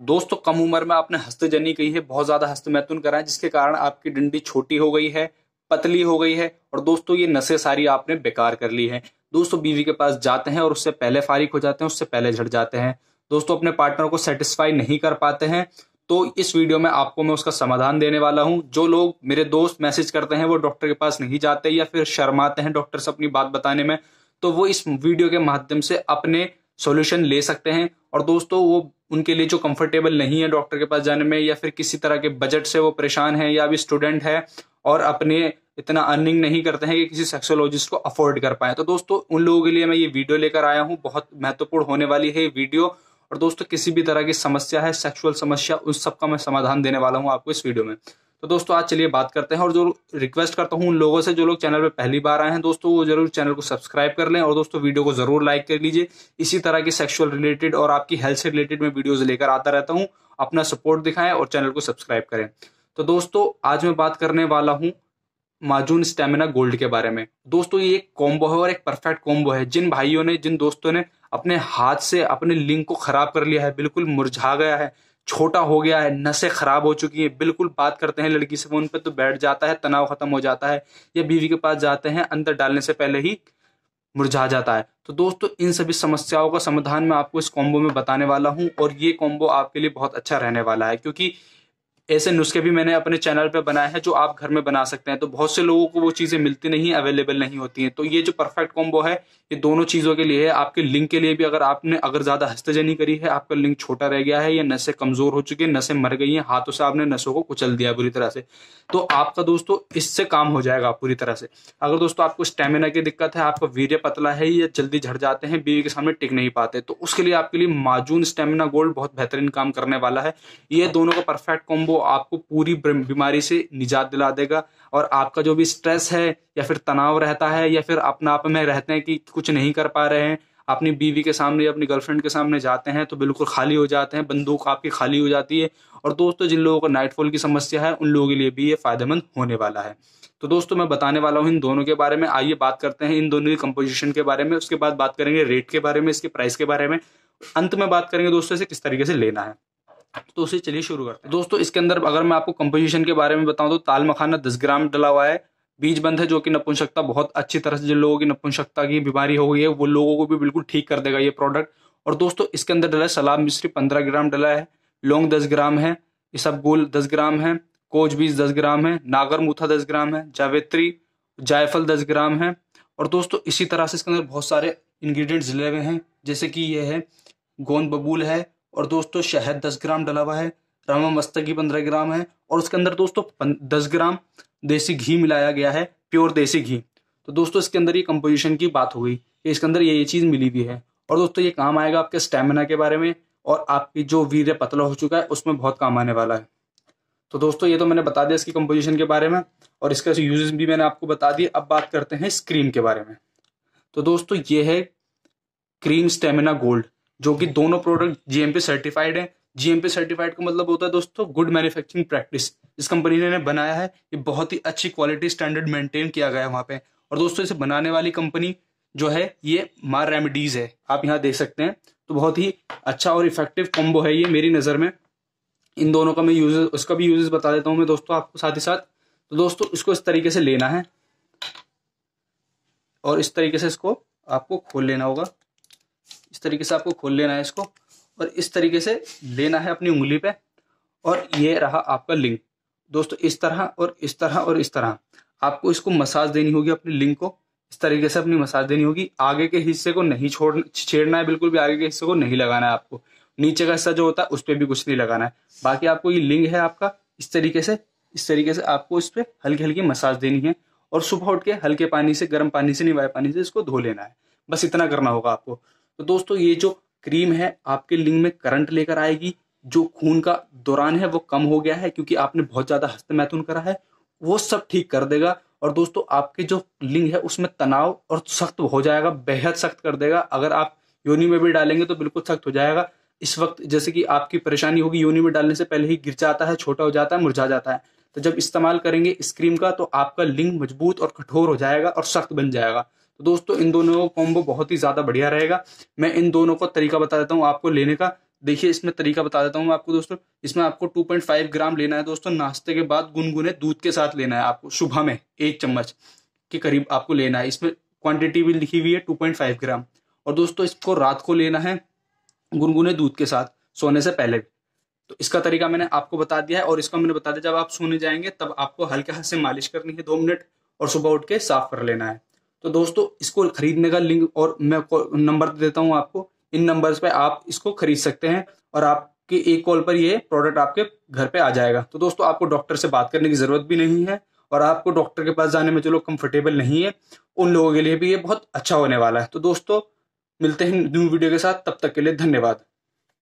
दोस्तों तो कम उम्र में आपने हस्तजनी की है बहुत ज़्यादा हस्तमैथुन करा है जिसके कारण आपकी डंडी छोटी हो गई है पतली हो गई है और दोस्तों ये नशे सारी आपने बेकार कर ली है दोस्तों बीवी के पास जाते हैं और उससे पहले फारिक हो जाते हैं उससे पहले झड़ जाते हैं दोस्तों अपने पार्टनर को सेटिस्फाई नहीं कर पाते हैं तो इस वीडियो में आपको मैं उसका समाधान देने वाला हूं जो लोग मेरे दोस्त मैसेज करते हैं वो डॉक्टर के पास नहीं जाते या फिर शर्माते हैं डॉक्टर से अपनी बात बताने में तो वो इस वीडियो के माध्यम से अपने सॉल्यूशन ले सकते हैं और दोस्तों वो उनके लिए जो कंफर्टेबल नहीं है डॉक्टर के पास जाने में या फिर किसी तरह के बजट से वो परेशान है या अभी स्टूडेंट है और अपने इतना अर्निंग नहीं करते हैं कि किसी सेक्सोलॉजिस्ट को अफोर्ड कर पाए तो दोस्तों उन लोगों के लिए मैं ये वीडियो लेकर आया हूँ बहुत महत्वपूर्ण होने वाली है ये वीडियो और दोस्तों किसी भी तरह की समस्या है सेक्सुअल समस्या उस सबका मैं समाधान देने वाला हूँ आपको इस वीडियो में तो दोस्तों आज चलिए बात करते हैं और जो रिक्वेस्ट करता हूँ उन लोगों से जो लोग चैनल पर पहली बार आए हैं दोस्तों वो जरूर चैनल को सब्सक्राइब कर लें और दोस्तों वीडियो को जरूर लाइक कर लीजिए इसी तरह की सेक्सुअल रिलेटेड और आपकी हेल्थ से रिलेटेड मैं वीडियोज लेकर आता रहता हूँ अपना सपोर्ट दिखाएं और चैनल को सब्सक्राइब करें तो दोस्तों आज मैं बात करने वाला हूँ माजून स्टेमिना गोल्ड के बारे में दोस्तों ये एक कॉम्बो है और एक परफेक्ट कॉम्बो है जिन भाइयों ने जिन दोस्तों ने अपने हाथ से अपने लिंक को खराब कर लिया है बिल्कुल मुरझा गया है छोटा हो गया है नशे खराब हो चुकी है बिल्कुल बात करते हैं लड़की से फोन पर तो बैठ जाता है तनाव खत्म हो जाता है या बीवी के पास जाते हैं अंदर डालने से पहले ही मुरझा जाता है तो दोस्तों इन सभी समस्याओं का समाधान मैं आपको इस कॉम्बो में बताने वाला हूँ और ये कॉम्बो आपके लिए बहुत अच्छा रहने वाला है क्योंकि ऐसे नुस्खे भी मैंने अपने चैनल पे बनाए हैं जो आप घर में बना सकते हैं तो बहुत से लोगों को वो चीज़ें मिलती नहीं अवेलेबल नहीं होती हैं तो ये जो परफेक्ट कॉम्बो है ये दोनों चीज़ों के लिए है आपके लिंक के लिए भी अगर आपने अगर ज़्यादा हस्तजनी करी है आपका लिंक छोटा रह गया है या नशे कमज़ोर हो चुकी हैं नशे मर गई हैं हाथों से आपने नशों को कुचल दिया बुरी तरह से तो आपका दोस्तों इससे काम हो जाएगा पूरी तरह से अगर दोस्तों आपको स्टेमिना की दिक्कत है आपका वीर्य पतला है या जल्दी झड़ जाते हैं बीवी के सामने टिक नहीं पाते तो उसके लिए आपके लिए माजून स्टेमिना गोल्ड बहुत बेहतरीन काम करने वाला है ये दोनों का परफेक्ट कॉम्बो आपको पूरी बीमारी से निजात दिला देगा और आपका जो भी स्ट्रेस है या फिर तनाव रहता है या फिर अपने आप में रहते हैं कि कुछ नहीं कर पा रहे हैं अपनी बीवी के सामने या अपनी गर्लफ्रेंड के सामने जाते हैं तो बिल्कुल खाली हो जाते हैं बंदूक आपकी खाली हो जाती है और दोस्तों जिन लोगों को नाइटफॉल की समस्या है उन लोगों के लिए भी ये फायदेमंद होने वाला है तो दोस्तों मैं बताने वाला हूँ इन दोनों के बारे में आइए बात करते हैं इन दोनों की कंपोजिशन के बारे में उसके बाद बात करेंगे रेट के बारे में इसके प्राइस के बारे में अंत में बात करेंगे दोस्तों इसे किस तरीके से लेना है तो उसे चलिए शुरू करते हैं दोस्तों इसके अंदर अगर मैं आपको कंपोजिशन के बारे में बताऊं तो ताल मखाना दस ग्राम डला हुआ है बीज बंद है जो कि नपुंसकता बहुत अच्छी तरह से जिन लोगों की नपुंसकता की बीमारी हो गई है वो लोगों को भी बिल्कुल ठीक कर देगा ये प्रोडक्ट और दोस्तों इसके अंदर डला है सलाब मिश्री पंद्रह ग्राम डला है लौंग दस ग्राम है गोल दस ग्राम है कोच बीज दस ग्राम है नागर मूथा दस ग्राम है जावेत्री जायफल दस ग्राम है और दोस्तों इसी तरह से इसके अंदर बहुत सारे इन्ग्रीडियंट्स डले हुए हैं जैसे कि ये है गोंद बबूल है और दोस्तों शहद दस ग्राम डला हुआ है रामा मस्तकी पंद्रह ग्राम है और उसके अंदर दोस्तों दस ग्राम देसी घी मिलाया गया है प्योर देसी घी तो दोस्तों इसके अंदर ये कंपोजिशन की बात हो गई इसके अंदर ये ये चीज़ मिली हुई है और दोस्तों ये काम आएगा आपके स्टेमिना के बारे में और आपकी जो वीर पतला हो चुका है उसमें बहुत काम आने वाला है तो दोस्तों ये तो मैंने बता दिया इसकी कंपोजिशन के बारे में और इसका यूज भी मैंने आपको बता दिया अब बात करते हैं इस क्रीम के बारे में तो दोस्तों ये है क्रीम स्टेमिना गोल्ड जो कि दोनों प्रोडक्ट जीएमपी सर्टिफाइड है जीएमपी सर्टिफाइड का मतलब होता है दोस्तों गुड मैन्युफैक्चरिंग प्रैक्टिस इस कंपनी ने बनाया है ये बहुत ही अच्छी क्वालिटी स्टैंडर्ड मेंटेन किया गया है वहाँ पे और दोस्तों इसे बनाने वाली कंपनी जो है ये मार रेमिडीज है आप यहाँ देख सकते हैं तो बहुत ही अच्छा और इफेक्टिव कॉम्बो है ये मेरी नज़र में इन दोनों का मैं यूजेस उसका भी यूजेस बता देता हूँ मैं दोस्तों आपको साथ ही साथ तो दोस्तों इसको इस तरीके से लेना है और इस तरीके से इसको आपको खोल लेना होगा तरीके से आपको खोल लेना है इसको और इस तरीके से लेना है अपनी उंगली पे और ये रहा आपका लिंक दोस्तों इस तरह और इस तरह और इस तरह आपको इसको मसाज देनी होगी अपने लिंक को इस तरीके से अपनी मसाज देनी होगी आगे के हिस्से को नहीं छोड़ छेड़ना है बिल्कुल भी आगे के हिस्से को नहीं लगाना है आपको नीचे का हिस्सा जो होता है उस पर भी कुछ नहीं लगाना है बाकी आपको ये लिंग है आपका इस तरीके से इस तरीके से आपको इस पर हल्की हल्की मसाज देनी है और सुबह उठ के हल्के पानी से गर्म पानी से नहीं वाय पानी से इसको धो लेना है बस इतना करना होगा आपको तो दोस्तों ये जो क्रीम है आपके लिंग में करंट लेकर आएगी जो खून का दौरान है वो कम हो गया है क्योंकि आपने बहुत ज़्यादा हस्त मैथुन करा है वो सब ठीक कर देगा और दोस्तों आपके जो लिंग है उसमें तनाव और सख्त हो जाएगा बेहद सख्त कर देगा अगर आप योनि में भी डालेंगे तो बिल्कुल सख्त हो जाएगा इस वक्त जैसे कि आपकी परेशानी होगी योनि में डालने से पहले ही गिर जाता है छोटा हो जाता है मुरझा जाता है तो जब इस्तेमाल करेंगे इस क्रीम का तो आपका लिंग मजबूत और कठोर हो जाएगा और सख्त बन जाएगा तो दोस्तों इन दोनों का कॉम्बो बहुत ही ज़्यादा बढ़िया रहेगा मैं इन दोनों का तरीका बता देता हूँ आपको लेने का देखिए इसमें तरीका बता देता हूँ आपको दोस्तों इसमें आपको 2.5 ग्राम लेना है दोस्तों नाश्ते के बाद गुनगुने दूध के साथ लेना है आपको सुबह में एक चम्मच के करीब आपको लेना है इसमें क्वांटिटी भी लिखी हुई है 2.5 ग्राम और दोस्तों इसको रात को लेना है गुनगुने दूध के साथ सोने से पहले तो इसका तरीका मैंने आपको बता दिया है और इसका मैंने बता दिया जब आप सोने जाएंगे तब आपको हल्के हाथ से मालिश करनी है दो मिनट और सुबह उठ के साफ कर लेना है तो दोस्तों इसको खरीदने का लिंक और मैं नंबर देता हूँ आपको इन नंबर पर आप इसको खरीद सकते हैं और आपके एक कॉल पर ये प्रोडक्ट आपके घर पे आ जाएगा तो दोस्तों आपको डॉक्टर से बात करने की ज़रूरत भी नहीं है और आपको डॉक्टर के पास जाने में जो लोग कंफर्टेबल नहीं है उन लोगों के लिए भी ये बहुत अच्छा होने वाला है तो दोस्तों मिलते हैं न्यू वीडियो के साथ तब तक के लिए धन्यवाद